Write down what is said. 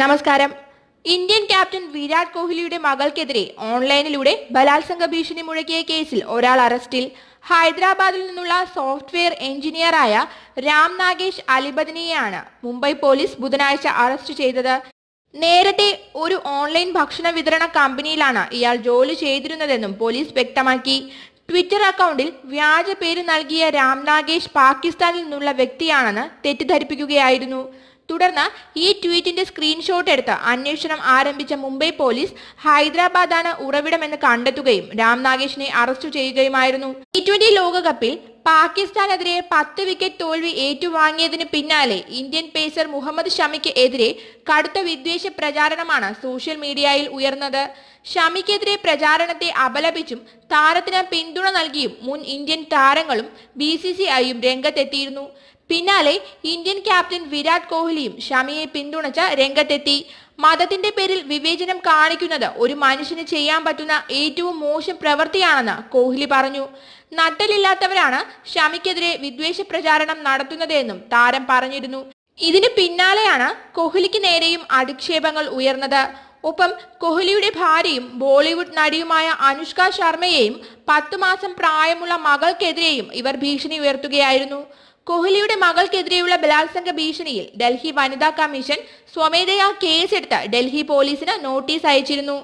നമസ്കാരം Indian captain Virat കോഹ്ലിയുടെ മകൾക്കെതിരെ ഓൺലൈനിലൂടെ ബലാത്സംഗ ഭീഷണി മുഴക്കിയ കേസിൽ ഒരാൾ അറസ്റ്റിൽ ഹൈദരാബാദിൽ നിന്നുള്ള സോഫ്റ്റ്വെയർ എഞ്ചിനീയറായ രാം നാഗേഷ് അലിബദിനെയാണ് മുംബൈ പോലീസ് ബുധനാഴ്ച അറസ്റ്റ് ചെയ്തത് നേരത്തെ ഒരു ഓൺലൈൻ ഭക്ഷണ വിതരണ കമ്പനിയിലാണ് ഇയാൾ ജോലി ചെയ്തിരുന്നതെന്നും പോലീസ് വ്യക്തമാക്കി ട്വിറ്റർ അക്കൗണ്ടിൽ വ്യാജ പേര് നൽകിയ രാം നാഗേഷ് പാകിസ്ഥാനിൽ നിന്നുള്ള വ്യക്തിയാണെന്ന് തെറ്റിദ്ധരിപ്പിക്കുകയായിരുന്നു തുടർന്ന് ഈ ട്വീറ്റിന്റെ സ്ക്രീൻഷോട്ട് എടുത്ത് അന്വേഷണം ആരംഭിച്ച മുംബൈ പോലീസ് ഹൈദരാബാദാണ് ഉറവിടമെന്ന് കണ്ടെത്തുകയും രാം നാഗേഷിനെ അറസ്റ്റ് ചെയ്യുകയുമായിരുന്നു ടി ട്വന്റി ലോകകപ്പിൽ പാകിസ്ഥാനെതിരെ പത്ത് വിക്കറ്റ് തോൽവി ഏറ്റുവാങ്ങിയതിന് പിന്നാലെ ഇന്ത്യൻ പേസർ മുഹമ്മദ് ഷമിക്ക് എതിരെ കടുത്ത വിദ്വേഷ പ്രചാരണമാണ് സോഷ്യൽ മീഡിയയിൽ ഉയർന്നത് ഷമിക്കെതിരെ പ്രചാരണത്തെ അപലപിച്ചും താരത്തിന് പിന്തുണ നൽകിയും മുൻ ഇന്ത്യൻ താരങ്ങളും ബി സി സി ഐയും രംഗത്തെത്തിയിരുന്നു പിന്നാലെ ഇന്ത്യൻ ക്യാപ്റ്റൻ വിരാട് കോഹ്ലിയും ഷമിയെ പിന്തുണച്ച രംഗത്തെത്തി മതത്തിന്റെ പേരിൽ വിവേചനം കാണിക്കുന്നത് ഒരു മനുഷ്യന് ചെയ്യാൻ പറ്റുന്ന ഏറ്റവും മോശം പ്രവൃത്തിയാണെന്ന് കോഹ്ലി പറഞ്ഞു നട്ടലില്ലാത്തവരാണ് ഷമിക്കെതിരെ വിദ്വേഷ പ്രചാരണം നടത്തുന്നതെന്നും താരം പറഞ്ഞിരുന്നു ഇതിന് പിന്നാലെയാണ് കോഹ്ലിക്ക് നേരെയും അധിക്ഷേപങ്ങൾ ഉയർന്നത് ഒപ്പം കോഹ്ലിയുടെ ഭാര്യയും ബോളിവുഡ് നടിയുമായ അനുഷ്ക ശർമ്മയെയും പത്തു മാസം പ്രായമുള്ള മകൾക്കെതിരെയും ഇവർ ഭീഷണി ഉയർത്തുകയായിരുന്നു കോഹ്ലിയുടെ മകൾക്കെതിരെയുള്ള ബലാത്സംഗ ഭീഷണിയിൽ ഡൽഹി വനിതാ കമ്മീഷൻ സ്വമേധയാ കേസെടുത്ത് ഡൽഹി പോലീസിന് നോട്ടീസ് അയച്ചിരുന്നു